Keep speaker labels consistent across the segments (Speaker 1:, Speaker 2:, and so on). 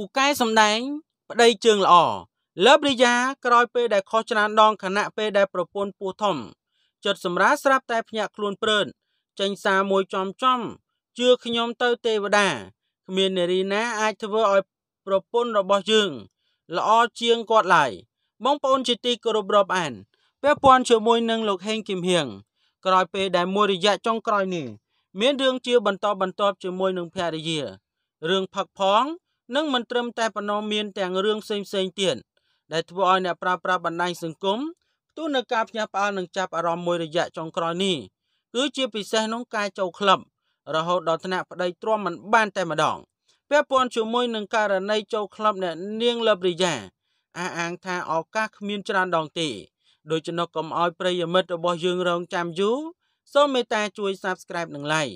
Speaker 1: ពូកែសំដែង ប្តីជើងល្អលើបរិយាក្រោយពេលដែលខុសច្រើនដងខណៈពេលដែលប្រពន្ធពូធំចុតសម្រាស្រាប់តែភ្ញាក់ខ្លួនព្រើនចេញសារមួយចំចំជឿខ្ញុំទៅទេវតាគ្មាននារីណាអាចធ្វើឲ្យប្រពន្ធរបស់យើងល្អជាងគាត់ឡើយបងប្អូនជាទីគោរពរាប់អានពាក់ព័ន្ធជាមួយនឹងលោកហេងគឹមហៀងក្រោយពេលដែលមួយរយៈចុងក្រោយនេះមានរឿងជា បន្តបន្ទាប់ជាមួយនឹងភរិយារឿងផឹកផងនិងមិនត្រឹមតែប៉ុណ្ណោះមានទាំងរឿងផ្សេងៗទៀតដែលធ្វើឲ្យអ្នកប្រើប្រាស់បណ្ដាញសង្គមផ្ទុះនៅការផ្ញើផ្អើលនិងចាប់អារម្មណ៍មួយរយៈចុងក្រោយនេះគឺជាពិសេសក្នុងការចូលក្លឹបរហូតដល់ថ្នាក់ប្តីទ្រាំមិនបាន តែម្ដងពាក់ព័ន្ធជាមួយនឹងករណីចូលក្លឹបអ្នកនាងលបរិយាអះអាងថាឱកាសគ្មានច្រើនដងទេដូច្នោះកុំឲ្យប្រិយមិត្តរបស់យើងរងចាំយូរសូមមេត្តាជួយ Subscribe និង Like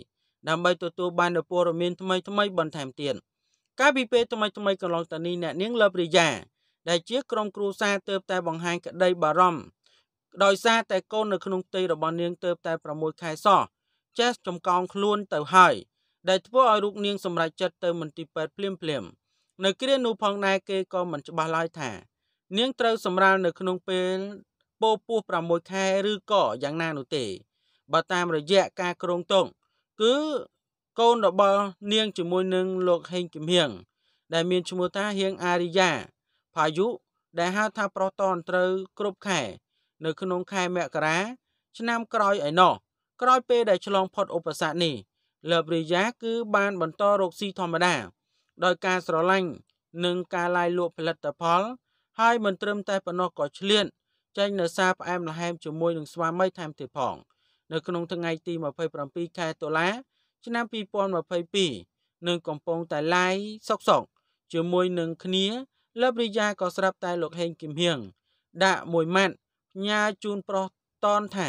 Speaker 1: ដើម្បីទទួលបាននូវព័ត៌មានថ្មីៗបន្ថែមទៀត។កាលពីពេលថ្មីថ្មីកន្លងទៅនេះអ្នកនាងលព្រាយ៉ាដែលជាក្រុមគ្រួសារទើបតែបង្ហាញក្តីបារម្ភដោយសារតែកូននៅក្នុងផ្ទៃរបស់នាងទើបតែ6ខែសោះចេះចំកោងខ្លួនទៅហើយដែលធ្វើឲ្យរូបនាង សម្រេចចិត្តទៅមន្ទីរពេទ្យភ្លាមភ្លាម នៅគ្រានោះផងដែរគេក៏មិនច្បាស់ឡើយថានាងត្រូវសម្រាលនៅក្នុងពេលពោពោះ6ខែ ឬក៏យ៉ាងណានោះទេបើតាមរយៈការក្រងតងគឺកូនរបស់នាងជាមួយនឹងលោកហេងគឹមហៀងដែលមានឈ្មោះថាហៀងអារីយ៉ាផាយុដែលហៅថាប្រុសតនត្រូវគ្រប់ខែនៅ ក្នុងខែមករា ឆ្នាំក្រោយឯណោះក្រោយពេលដែលឆ្លងផុតឧបសគ្គនេះលើបរិយា គឺ បានបន្តរកស៊ីធម្មតាដោយការស្រឡាញ់និងការឡាយលក់ផលិតផលហើយមិនត្រឹមតែប៉ុណ្ណោះក៏ឆ្លៀតចេញនៅ សារផ្អែមល្ហែមជាមួយនឹងស្វាមីថែមទៀតផងនៅក្នុងថ្ងៃ ទី27ខែតុលាឆ្នាំ2022នឹងកំពុងតែឡាយសុកសុកជាមួយនឹងគ្នាលើបរិយាក៏ស្រាប់តែលោកហេងគឹមហៀងដាក់មួយម៉ាត់ញ៉ាជូនប្រុសតនថា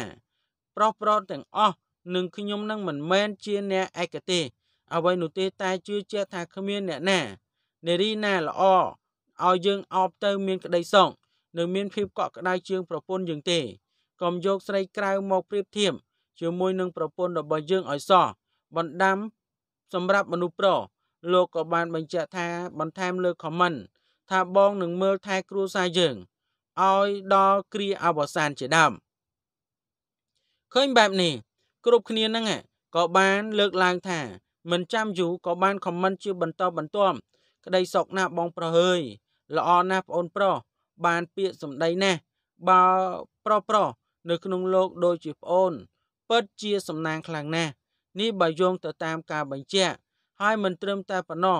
Speaker 1: ប្រុសប្រុសទាំងអស់នឹងខ្ញុំនឹងមិនមែនជាអ្នកឯកទេសអ្វីនោះទេតែជឿជាក់ថាគ្មានអ្នកណានារីណាល្អឲ្យយើងអោបទៅ មានក្តីសុខនឹងមានភាពកក់ក្តៅជាងប្រពន្ធយើងទេកុំយកស្រីក្រៅមកប្រៀបធៀបជាមួយនឹងប្រពន្ធរបស់យើងឲ្យសោះបណ្ដាំសម្រាប់មនុស្សប្រុសលោកក៏បានបញ្ជាក់ថា បន្ថែមលើខមមិន ថាបងនឹងមើលថែគ្រួសារយើងឲ្យដល់គ្រាអវសានជាដើមឃើញបែបនេះ គ្រប់គ្នានឹងក៏បាន លើកឡើងថាមិនចាំយូរក៏បានខមមិនជាបន្តបន្ទាប់ក្តីសោកណាស់បងប្រុសអើយល្អណាស់ប្អូនប្រុសបានពាក្យសម្ដីណាស់បើប្រុសប្រុសនៅ ក្នុងលោក ដូចជាប្អូនពិតជា សំណាងខ្លាំងណាស់នេះបើយោងទៅតាមការបញ្ជាក់ហើយមិនត្រឹមតែប៉ុណ្ណោះ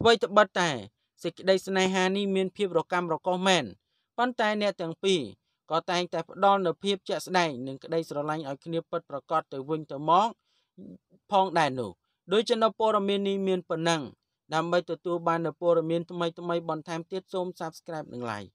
Speaker 1: អ្វីត្បិតតែសេចក្តីស្នេហានេះមានភាពរកាំរកូសមែនប៉ុន្តែអ្នកទាំងពីរក៏តែងតែផ្ដល់នូវភាពជាក់ស្ដែងនិងក្តីស្រឡាញ់ឲ្យគ្នាពិតប្រាកដទៅវិញទៅមកផងដែរនោះដូចជានៅព័ត៌មាននេះមានប៉ុណ្ណឹងដើម្បីទទួលបាននូវព័ត៌មានថ្មីៗបន្ថែមទៀតសូម Subscribe និង Like